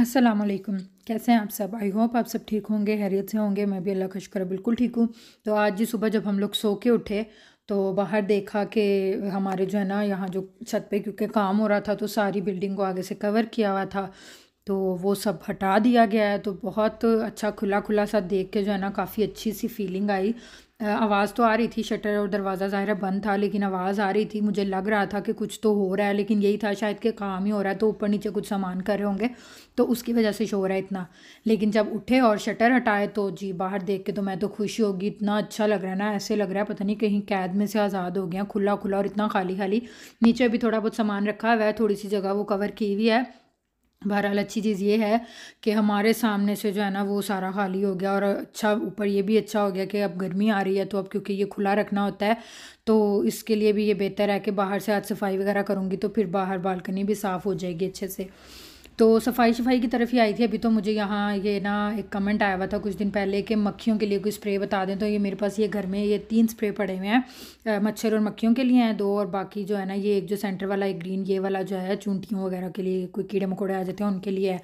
असलम कैसे हैं आप सब आई होप आप सब ठीक होंगे हैरियत से होंगे मैं भी अल्लाह का शुक्र बिल्कुल ठीक हूँ तो आज जी सुबह जब हम लोग सो के उठे तो बाहर देखा कि हमारे जो है ना यहाँ जो छत पे क्योंकि काम हो रहा था तो सारी बिल्डिंग को आगे से कवर किया हुआ था तो वो सब हटा दिया गया है तो बहुत अच्छा खुला खुला सा देख के जो है ना काफ़ी अच्छी सी फीलिंग आई आवाज़ तो आ रही थी शटर और दरवाज़ा ज़ाहिर बंद था लेकिन आवाज़ आ रही थी मुझे लग रहा था कि कुछ तो हो रहा है लेकिन यही था शायद कि काम ही हो रहा है तो ऊपर नीचे कुछ सामान कर रहे होंगे तो उसकी वजह से शोर है इतना लेकिन जब उठे और शटर हटाए तो जी बाहर देख के तो मैं तो खुशी होगी इतना अच्छा लग रहा है ना ऐसे लग रहा है पता नहीं कहीं कैद में से आज़ाद हो गया खुला खुला और इतना खाली खाली नीचे भी थोड़ा बहुत सामान रखा हुआ है थोड़ी सी जगह वो कवर की हुई है बहरहाल अच्छी चीज़ ये है कि हमारे सामने से जो है ना वो सारा खाली हो गया और अच्छा ऊपर ये भी अच्छा हो गया कि अब गर्मी आ रही है तो अब क्योंकि ये खुला रखना होता है तो इसके लिए भी ये बेहतर है कि बाहर से आज सफाई वगैरह करूँगी तो फिर बाहर बालकनी भी साफ़ हो जाएगी अच्छे से तो सफाई सफाई की तरफ ही आई थी अभी तो मुझे यहाँ ये ना एक कमेंट आया हुआ था कुछ दिन पहले कि मक्खियों के लिए कोई स्प्रे बता दें तो ये मेरे पास ये घर में ये तीन स्प्रे पड़े हुए हैं मच्छर और मक्खियों के लिए हैं दो और बाकी जो है ना ये एक जो सेंटर वाला एक ग्रीन ये वाला जो है चूंटियों वगैरह के लिए कोई कीड़े मकोड़े आ जाते हैं उनके लिए है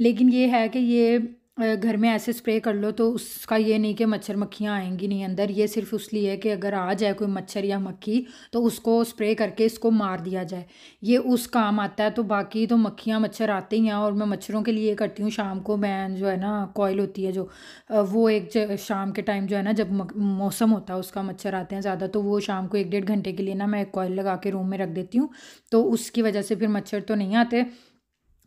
लेकिन ये है कि ये घर में ऐसे स्प्रे कर लो तो उसका ये नहीं कि मच्छर मक्खियाँ आएंगी नहीं अंदर ये सिर्फ उस लिए है कि अगर आ जाए कोई मच्छर या मक्खी तो उसको स्प्रे करके इसको मार दिया जाए ये उस काम आता है तो बाकी तो मक्खियाँ मच्छर आते ही हैं और मैं मच्छरों के लिए करती हूँ शाम को मैं जो है ना कॉयल होती है जो वो एक शाम के टाइम जो है ना जब मौसम होता है उसका मच्छर आते हैं ज़्यादा तो वो शाम को एक डेढ़ घंटे के लिए ना मैं कॉयल लगा के रूम में रख देती हूँ तो उसकी वजह से फिर मच्छर तो नहीं आते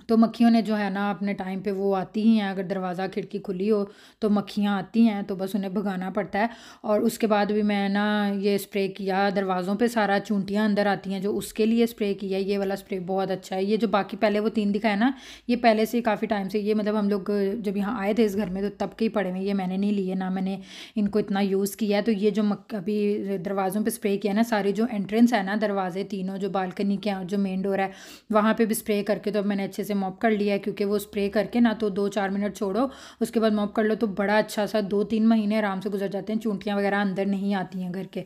तो मक्खियों ने जो है ना अपने टाइम पे वो आती ही हैं अगर दरवाज़ा खिड़की खुली हो तो मक्खियाँ आती हैं तो बस उन्हें भगाना पड़ता है और उसके बाद भी मैं ना ये स्प्रे किया दरवाज़ों पर सारा चूंटियाँ अंदर आती हैं जो उसके लिए स्प्रे किया ये वाला स्प्रे बहुत अच्छा है ये जो बाकी पहले वो तीन दिखाया ना ये पहले से काफ़ी टाइम से ये मतलब हम लोग जब यहाँ आए थे इस घर में तो तब के ही पड़े हुए ये मैंने नहीं लिए ना मैंने इनको इतना यूज़ किया तो ये जो अभी दरवाज़ों पर स्प्रे किया ना सारी जो एंट्रेंस है ना दरवाजे तीनों जो बालकनी के हैं जो मेन डोर है वहाँ पर भी स्प्रे करके तो अब मैंने अच्छे से मॉप कर लिया है क्योंकि वो स्प्रे करके ना तो दो चार मिनट छोड़ो उसके बाद मॉप कर लो तो बड़ा अच्छा सा दो तीन महीने आराम से गुजर जाते हैं चूंटियाँ वगैरह अंदर नहीं आती हैं घर के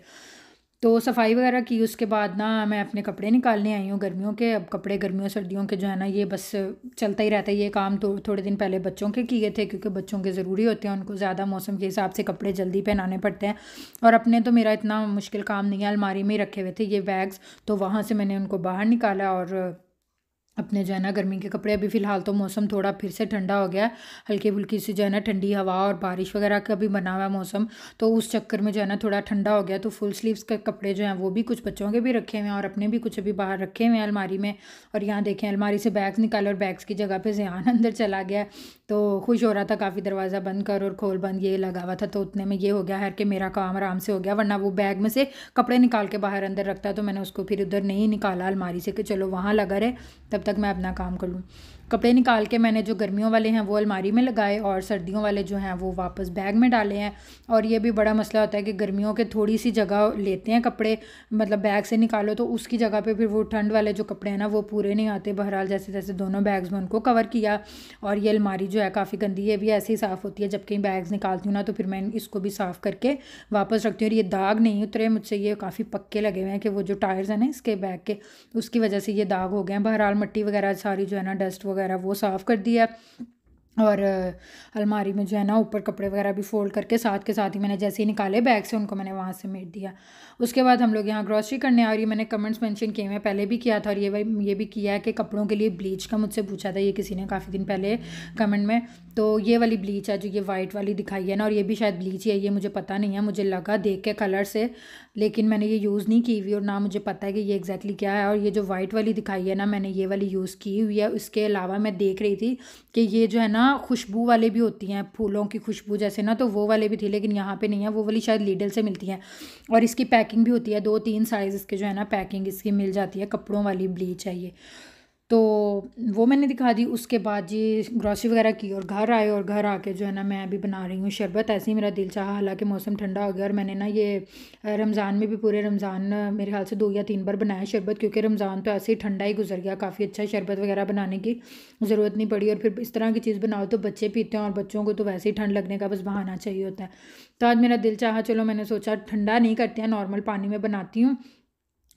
तो सफाई वगैरह की उसके बाद ना मैं अपने कपड़े निकालने आई हूँ गर्मियों के अब कपड़े गर्मियों सर्दियों के जो है ना ये बस चलता ही रहता है ये काम तो थोड़े दिन पहले बच्चों के किए थे क्योंकि बच्चों के ज़रूरी होते हैं उनको ज़्यादा मौसम के हिसाब से कपड़े जल्दी पहनाने पड़ते हैं और अपने तो मेरा इतना मुश्किल काम नहीं है अलमारी में ही रखे हुए थे ये बैग्स तो वहाँ से मैंने उनको बाहर निकाला और अपने जो है ना गर्मी के कपड़े अभी फ़िलहाल तो मौसम थोड़ा फिर से ठंडा हो गया है हल्की फुल्की से जो है ना ठंडी हवा और बारिश वगैरह का भी बना हुआ है मौसम तो उस चक्कर में जो है ना थोड़ा ठंडा हो गया तो फुल स्लीव्स के कपड़े जो हैं वो भी कुछ बच्चों के भी रखे हुए हैं और अपने भी कुछ अभी बाहर रखे हुए हैं अलमारी में और यहाँ देखें अलमारी से बैग्स निकाले और बैग्स की जगह पर जहान अंदर चला गया तो खुश हो रहा था काफ़ी दरवाज़ा बंद कर और खोल बंद ये लगा हुआ था तो उतने में ये हो गया है कि मेरा काम आराम से हो गया वरना वो बैग में से कपड़े निकाल के बाहर अंदर रखता तो मैंने उसको फिर उधर नहीं निकाला अलमारी से कि चलो वहाँ लगा रहे तब तब तक मैं अपना काम कर लूँ कपड़े निकाल के मैंने जो गर्मियों वाले हैं वो अलमारी में लगाए और सर्दियों वाले जो हैं वो वापस बैग में डाले हैं और ये भी बड़ा मसला होता है कि गर्मियों के थोड़ी सी जगह लेते हैं कपड़े मतलब बैग से निकालो तो उसकी जगह पे फिर वो ठंड वाले जो कपड़े हैं ना वो पूरे नहीं आते बहरहाल जैसे जैसे दोनों बैग्स में उनको कवर किया और ये अलमारी जो है काफ़ी गंदी है भी ऐसे ही साफ़ होती है जब कहीं बैग्स निकालती हूँ ना तो फिर मैं इसको भी साफ़ करके वापस रखती हूँ और ये दाग नहीं उतरे मुझसे ये काफ़ी पक्के लगे हुए हैं कि वो जो टायर्स हैं ना इसके बैग के उसकी वजह से ये दाग हो गए हैं बहरहाल पट्टी वगैरह सारी जो है ना डस्ट वगैरह वो साफ़ कर दिया और अलमारी में जो है ना ऊपर कपड़े वगैरह भी फोल्ड करके साथ के साथ ही मैंने जैसे ही निकाले बैग से उनको मैंने वहाँ से मेट दिया उसके बाद हम लोग यहाँ ग्रॉसरी करने रही है मैंने कमेंट्स मेंशन किए हैं पहले भी किया था और ये भाई ये भी किया है कि कपड़ों के लिए ब्लीच का मुझसे पूछा था ये किसी ने काफ़ी दिन पहले कमेंट में तो ये वाली ब्लीच है जो ये वाइट वाली दिखाई है ना और ये भी शायद ब्लीच ही है ये मुझे पता नहीं है मुझे लगा देख के कलर से लेकिन मैंने ये यूज़ नहीं की हुई और ना मुझे पता है कि ये एग्जैक्टली क्या है और ये जो वाइट वाली दिखाई है ना मैंने ये वाली यूज़ की हुई है उसके अलावा मैं देख रही थी कि ये जो है ना खुशबू वाले भी होती हैं फूलों की खुशबू जैसे ना तो वो वाले भी थी लेकिन यहाँ पर नहीं है वो वाली शायद लीडल से मिलती हैं और इसकी पैकिंग भी होती है दो तीन साइज़ इसके जो है ना पैकिंग इसकी मिल जाती है कपड़ों वाली ब्लीच है ये तो वो मैंने दिखा दी उसके बाद जी ग्रॉसरी वगैरह की और घर आए और घर आके जो है ना मैं अभी बना रही हूँ शरबत ऐसे ही मेरा दिल चाह हालांकि मौसम ठंडा हो गया और मैंने ना ये रमज़ान में भी पूरे रमज़ान मेरे ख्याल से दो या तीन बार बनाया शरबत क्योंकि रमज़ान तो ऐसे ही ठंडा ही गुजर गया काफ़ी अच्छा शरबत वगैरह बनाने की ज़रूरत नहीं पड़ी और फिर इस तरह की चीज़ बनाओ तो बच्चे पीते हैं और बच्चों को तो वैसे ही ठंड लगने का बस बहाना चाहिए होता है तो आज मेरा दिल चाह चलो मैंने सोचा ठंडा नहीं करते हैं नॉर्मल पानी में बनाती हूँ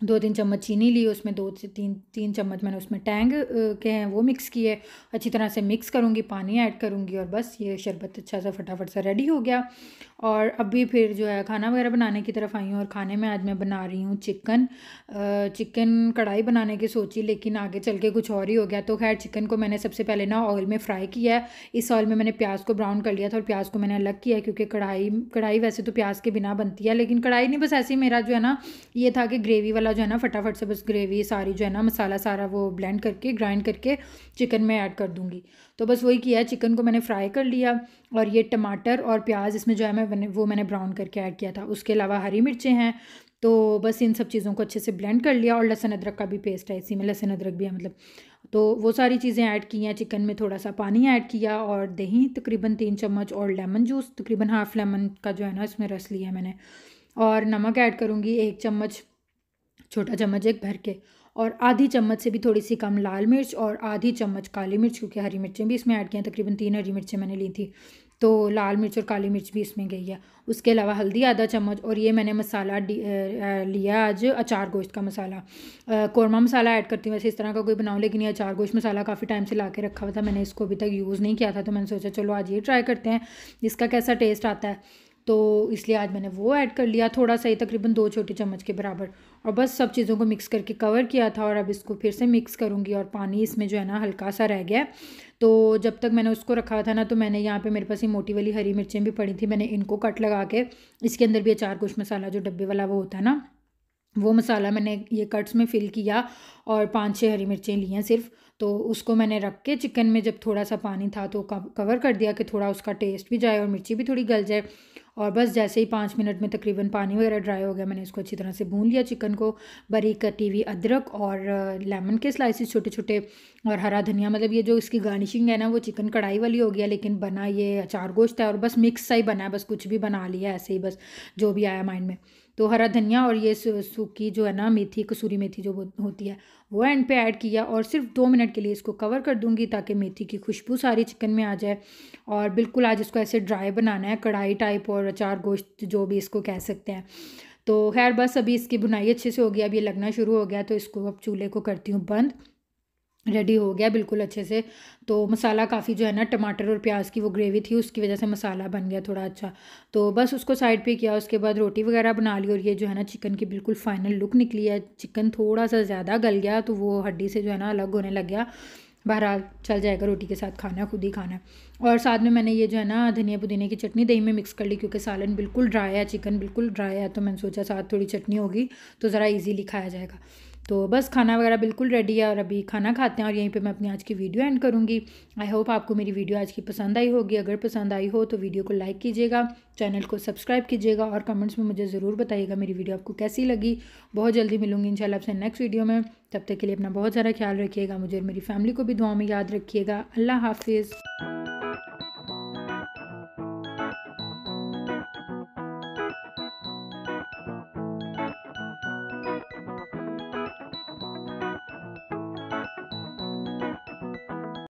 दो तीन चम्मच चीनी ली उसमें दो से तीन तीन चम्मच मैंने उसमें टैंग के हैं वो मिक्स किए अच्छी तरह से मिक्स करूँगी पानी ऐड करूँगी और बस ये शरबत अच्छा सा फटाफट सा रेडी हो गया और अभी फिर जो है खाना वगैरह बनाने की तरफ आई हूँ और खाने में आज मैं बना रही हूँ चिकन चिकन कढ़ाई बनाने की सोची लेकिन आगे चल के कुछ और ही हो गया तो खैर चिकन को मैंने सबसे पहले ना ऑयल में फ्राई किया है इस ऑयल में मैंने प्याज को ब्राउन कर लिया था और प्याज को मैंने अलग किया क्योंकि कढ़ाई कढ़ाई वैसे तो प्याज के बिना बनती है लेकिन कढ़ाई नहीं बस ऐसे ही मेरा जो है ना ये था कि ग्रेवी वाला जो है ना फटाफट से बस ग्रेवी सारी जो है ना मसाला सारा वो ब्लेंड करके ग्राइंड करके चिकन में ऐड कर दूंगी तो बस वही किया चिकन को मैंने फ्राई कर लिया और ये टमाटर और प्याज इसमें जो है मैं वो मैंने ब्राउन करके ऐड किया था उसके अलावा हरी मिर्चें हैं तो बस इन सब चीज़ों को अच्छे से ब्लेंड कर लिया और लहसन अदरक का भी पेस्ट है इसी में लहसन अदरक भी है मतलब तो वो सारी चीज़ें ऐड की हैं चिकन में थोड़ा सा पानी ऐड किया और दही तकरीबन तीन चम्मच और लेमन जूस तकरीबन हाफ़ लेमन का जो है ना इसमें रस लिया मैंने और नमक ऐड करूँगी एक चम्मच छोटा चम्मच एक भर के और आधी चम्मच से भी थोड़ी सी कम लाल मिर्च और आधी चम्मच काली मिर्च क्योंकि हरी मिर्चें भी इसमें ऐड की हैं तकरीबन तीन हरी मिर्चें मैंने ली थी तो लाल मिर्च और काली मिर्च भी इसमें गई है उसके अलावा हल्दी आधा चम्मच और ये मैंने मसाला लिया आज अचार गोश्त का मसाला कौरमा मसाला ऐड करती हूँ वैसे इस तरह का कोई बनाऊँ लेकिन ये अचार गोश्त मसाला काफ़ी टाइम से ला के रखा हुआ था मैंने इसको अभी तक यूज़ नहीं किया था तो मैंने सोचा चलो आज ये ट्राई करते हैं इसका कैसा टेस्ट आता है तो इसलिए आज मैंने वो ऐड कर लिया थोड़ा सा ही तकरीबन दो छोटे चम्मच के बराबर और बस सब चीज़ों को मिक्स करके कवर किया था और अब इसको फिर से मिक्स करूँगी और पानी इसमें जो है ना हल्का सा रह गया तो जब तक मैंने उसको रखा था ना तो मैंने यहाँ पे मेरे पास ये मोटी वाली हरी मिर्चें भी पड़ी थी मैंने इनको कट लगा के इसके अंदर भी अचार कुछ मसाला जो डब्बे वाला वो होता है ना वो मसाला मैंने ये कट्स में फ़िल किया और पांच छः हरी मिर्चें ली हैं सिर्फ तो उसको मैंने रख के चिकन में जब थोड़ा सा पानी था तो कवर कर दिया कि थोड़ा उसका टेस्ट भी जाए और मिर्ची भी थोड़ी गल जाए और बस जैसे ही पाँच मिनट में तकरीबन पानी वगैरह ड्राई हो गया मैंने इसको अच्छी तरह से भून लिया चिकन को बरी कटी हुई अदरक और लेमन के स्लाइसिस छोटे छोटे और हरा धनिया मतलब ये जो इसकी गार्निशिंग है ना वो चिकन कढ़ाई वाली हो गया लेकिन बना ये अचार गोश्त है और बस मिक्स सा ही बना है बस कुछ भी बना लिया ऐसे ही बस जो भी आया माइंड में तो हरा धनिया और ये सूखी जो है ना मेथी कसूरी मेथी जो होती है वो एंड पे ऐड किया और सिर्फ दो मिनट के लिए इसको कवर कर दूंगी ताकि मेथी की खुशबू सारी चिकन में आ जाए और बिल्कुल आज इसको ऐसे ड्राई बनाना है कढ़ाई टाइप और अचार गोश्त जो भी इसको कह सकते हैं तो खैर बस अभी इसकी बुनाई अच्छे से हो गई अब ये लगना शुरू हो गया तो इसको अब चूल्हे को करती हूँ बंद रेडी हो गया बिल्कुल अच्छे से तो मसाला काफ़ी जो है ना टमाटर और प्याज की वो ग्रेवी थी उसकी वजह से मसाला बन गया थोड़ा अच्छा तो बस उसको साइड पे किया उसके बाद रोटी वगैरह बना ली और ये जो है ना चिकन की बिल्कुल फाइनल लुक निकली है चिकन थोड़ा सा ज़्यादा गल गया तो वो हड्डी से जो है ना अलग होने लग गया बहरहाल चल जाएगा रोटी के साथ खाना खुद ही खाना और साथ में मैंने ये जो है ना धनिया पुदीने की चटनी दही में मिक्स कर ली क्योंकि सालन बिल्कुल ड्राई है चिकन बिल्कुल ड्राई है तो मैंने सोचा साथ थोड़ी चटनी होगी तो ज़रा ईजीली खाया जाएगा तो बस खाना वगैरह बिल्कुल रेडी है और अभी खाना खाते हैं और यहीं पे मैं अपनी आज की वीडियो एंड करूँगी आई होप आपको मेरी वीडियो आज की पसंद आई होगी अगर पसंद आई हो तो वीडियो को लाइक कीजिएगा चैनल को सब्सक्राइब कीजिएगा और कमेंट्स में मुझे ज़रूर बताइएगा मेरी वीडियो आपको कैसी लगी बहुत जल्दी मिलूंगी इन आपसे नेक्स्ट वीडियो में तब तक के लिए अपना बहुत सारा ख्याल रखिएगा मुझे और मेरी फैमिली को भी दुआ में याद रखिएगा अल्लाह हाफिज़